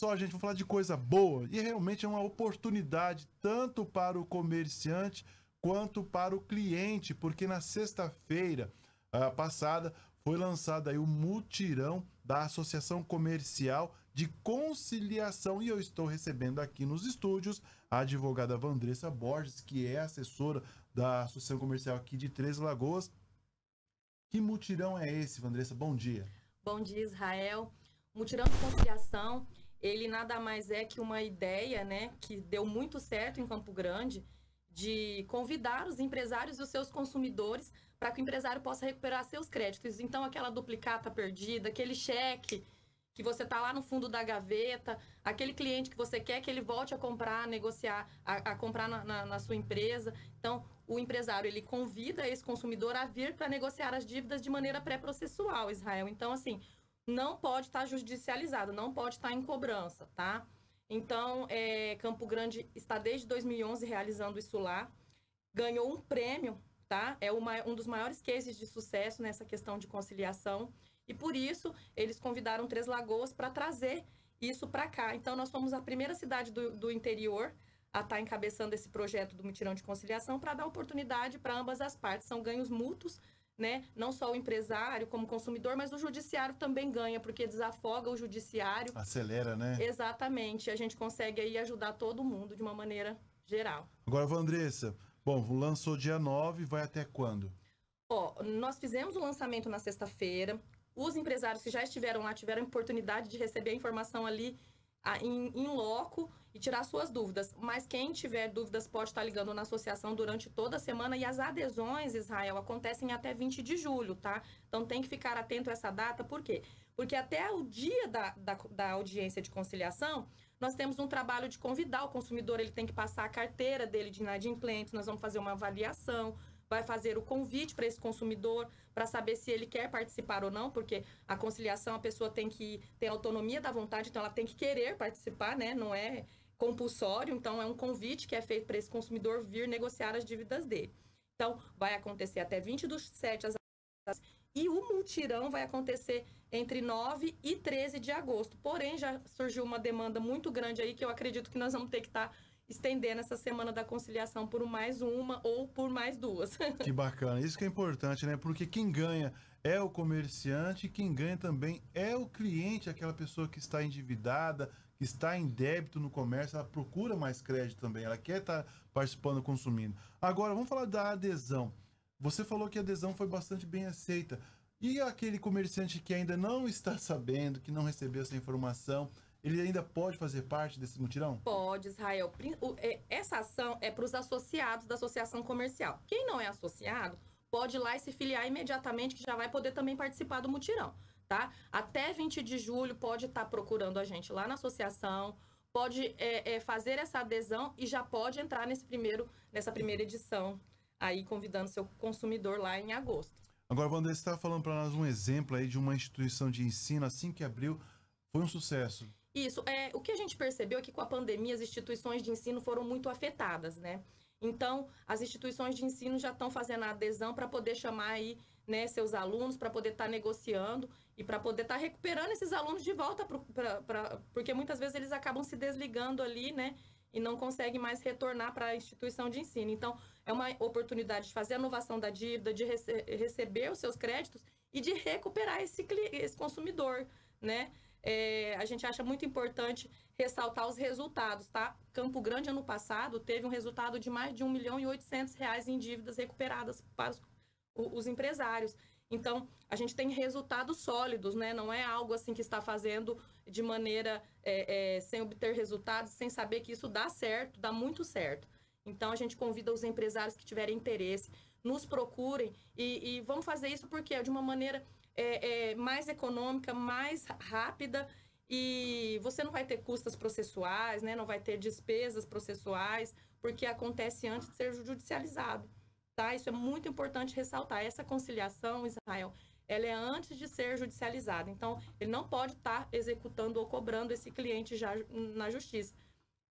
só, gente, vamos falar de coisa boa. E realmente é uma oportunidade tanto para o comerciante quanto para o cliente, porque na sexta-feira uh, passada foi lançado aí o mutirão da Associação Comercial de Conciliação e eu estou recebendo aqui nos estúdios a advogada Vandressa Borges, que é assessora da Associação Comercial aqui de Três Lagoas. Que mutirão é esse, Vandressa? Bom dia. Bom dia, Israel. Mutirão de conciliação ele nada mais é que uma ideia, né, que deu muito certo em Campo Grande, de convidar os empresários e os seus consumidores para que o empresário possa recuperar seus créditos. Então, aquela duplicata perdida, aquele cheque que você está lá no fundo da gaveta, aquele cliente que você quer que ele volte a comprar, a negociar, a, a comprar na, na, na sua empresa. Então, o empresário ele convida esse consumidor a vir para negociar as dívidas de maneira pré-processual, Israel. Então, assim, não pode estar tá judicializado, não pode estar tá em cobrança, tá? Então, é, Campo Grande está desde 2011 realizando isso lá, ganhou um prêmio, tá? É uma, um dos maiores cases de sucesso nessa questão de conciliação e por isso eles convidaram Três Lagoas para trazer isso para cá. Então, nós somos a primeira cidade do, do interior a estar tá encabeçando esse projeto do mutirão de conciliação para dar oportunidade para ambas as partes. São ganhos mútuos né? Não só o empresário como consumidor, mas o judiciário também ganha, porque desafoga o judiciário. Acelera, né? Exatamente. A gente consegue aí ajudar todo mundo de uma maneira geral. Agora, Vandressa, bom, lançou dia 9, vai até quando? Ó, nós fizemos o lançamento na sexta-feira. Os empresários que já estiveram lá tiveram oportunidade de receber a informação ali em loco e tirar suas dúvidas. Mas quem tiver dúvidas pode estar ligando na associação durante toda a semana e as adesões, Israel, acontecem até 20 de julho, tá? Então tem que ficar atento a essa data, por quê? Porque até o dia da, da, da audiência de conciliação, nós temos um trabalho de convidar o consumidor, ele tem que passar a carteira dele de inadimplente, nós vamos fazer uma avaliação, vai fazer o convite para esse consumidor, para saber se ele quer participar ou não, porque a conciliação a pessoa tem que ter autonomia da vontade, então ela tem que querer participar, né? Não é compulsório, então é um convite que é feito para esse consumidor vir negociar as dívidas dele. Então, vai acontecer até 20 do 7 e o multirão vai acontecer entre 9 e 13 de agosto. Porém, já surgiu uma demanda muito grande aí que eu acredito que nós vamos ter que estar tá estendendo essa semana da conciliação por mais uma ou por mais duas. Que bacana, isso que é importante, né? Porque quem ganha é o comerciante, quem ganha também é o cliente, aquela pessoa que está endividada, que está em débito no comércio, ela procura mais crédito também, ela quer estar tá participando, consumindo. Agora, vamos falar da adesão. Você falou que a adesão foi bastante bem aceita. E aquele comerciante que ainda não está sabendo, que não recebeu essa informação, ele ainda pode fazer parte desse mutirão? Pode, Israel. É, essa ação é para os associados da associação comercial. Quem não é associado pode ir lá e se filiar imediatamente, que já vai poder também participar do mutirão, tá? Até 20 de julho pode estar tá procurando a gente lá na associação, pode é, é, fazer essa adesão e já pode entrar nesse primeiro, nessa primeira edição, aí convidando seu consumidor lá em agosto. Agora, Wanda, você está falando para nós um exemplo aí de uma instituição de ensino assim que abriu, foi um sucesso. Isso. É, o que a gente percebeu é que com a pandemia as instituições de ensino foram muito afetadas, né? Então, as instituições de ensino já estão fazendo a adesão para poder chamar aí né, seus alunos, para poder estar tá negociando e para poder estar tá recuperando esses alunos de volta, pro, pra, pra, porque muitas vezes eles acabam se desligando ali, né? E não conseguem mais retornar para a instituição de ensino. Então, é uma oportunidade de fazer a inovação da dívida, de rece receber os seus créditos e de recuperar esse, esse consumidor, né? é, a gente acha muito importante ressaltar os resultados, tá? Campo Grande, ano passado, teve um resultado de mais de 1 milhão e 800 reais em dívidas recuperadas para os, os empresários. Então, a gente tem resultados sólidos, né? Não é algo assim que está fazendo de maneira é, é, sem obter resultados, sem saber que isso dá certo, dá muito certo. Então, a gente convida os empresários que tiverem interesse, nos procurem e, e vamos fazer isso porque é de uma maneira é, é, mais econômica, mais rápida e você não vai ter custas processuais, né? Não vai ter despesas processuais, porque acontece antes de ser judicializado, tá? Isso é muito importante ressaltar. Essa conciliação, Israel, ela é antes de ser judicializada. Então, ele não pode estar tá executando ou cobrando esse cliente já na justiça.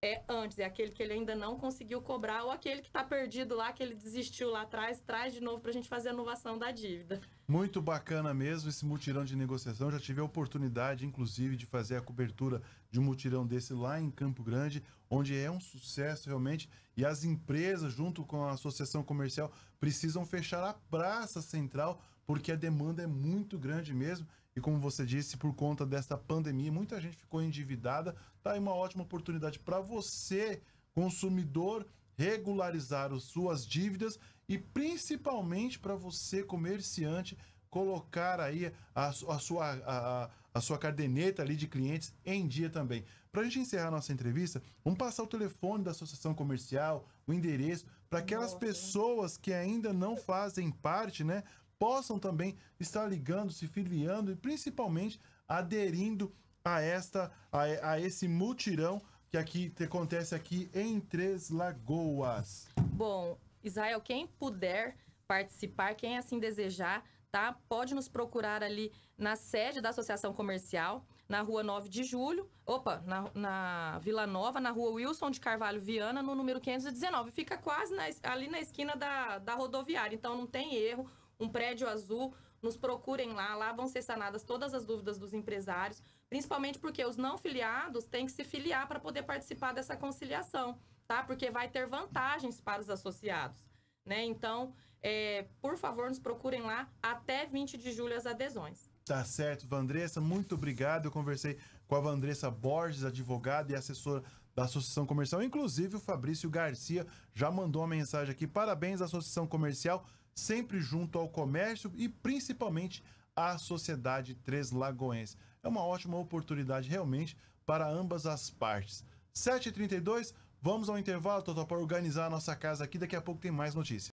É antes, é aquele que ele ainda não conseguiu cobrar ou aquele que está perdido lá, que ele desistiu lá atrás, traz de novo para a gente fazer a inovação da dívida. Muito bacana mesmo esse mutirão de negociação. Já tive a oportunidade, inclusive, de fazer a cobertura de um mutirão desse lá em Campo Grande, onde é um sucesso realmente. E as empresas, junto com a associação comercial, precisam fechar a praça central, porque a demanda é muito grande mesmo. E como você disse, por conta dessa pandemia, muita gente ficou endividada. Tá aí uma ótima oportunidade para você, consumidor, regularizar suas dívidas e principalmente para você, comerciante, colocar aí a, a sua, a, a, sua caderneta ali de clientes em dia também. Para a gente encerrar nossa entrevista, vamos passar o telefone da associação comercial, o endereço, para aquelas Nossa. pessoas que ainda não fazem parte, né? Possam também estar ligando, se filiando e principalmente aderindo a esta a, a esse mutirão que aqui que acontece aqui em Três Lagoas. Bom, Israel, quem puder participar, quem assim desejar, tá? Pode nos procurar ali na sede da Associação Comercial, na Rua 9 de Julho, opa, na, na Vila Nova, na Rua Wilson de Carvalho Viana, no número 519. Fica quase na, ali na esquina da, da rodoviária, então não tem erro. Um prédio azul, nos procurem lá, lá vão ser sanadas todas as dúvidas dos empresários, principalmente porque os não filiados têm que se filiar para poder participar dessa conciliação tá? Porque vai ter vantagens para os associados, né? Então, é, por favor, nos procurem lá até 20 de julho as adesões. Tá certo, Vandressa, muito obrigado. Eu conversei com a Vandressa Borges, advogada e assessora da Associação Comercial. Inclusive, o Fabrício Garcia já mandou uma mensagem aqui. Parabéns Associação Comercial, sempre junto ao comércio e principalmente à Sociedade Três Lagoense. É uma ótima oportunidade, realmente, para ambas as partes. 7h32, Vamos ao intervalo, Totó, para organizar a nossa casa aqui. Daqui a pouco tem mais notícias.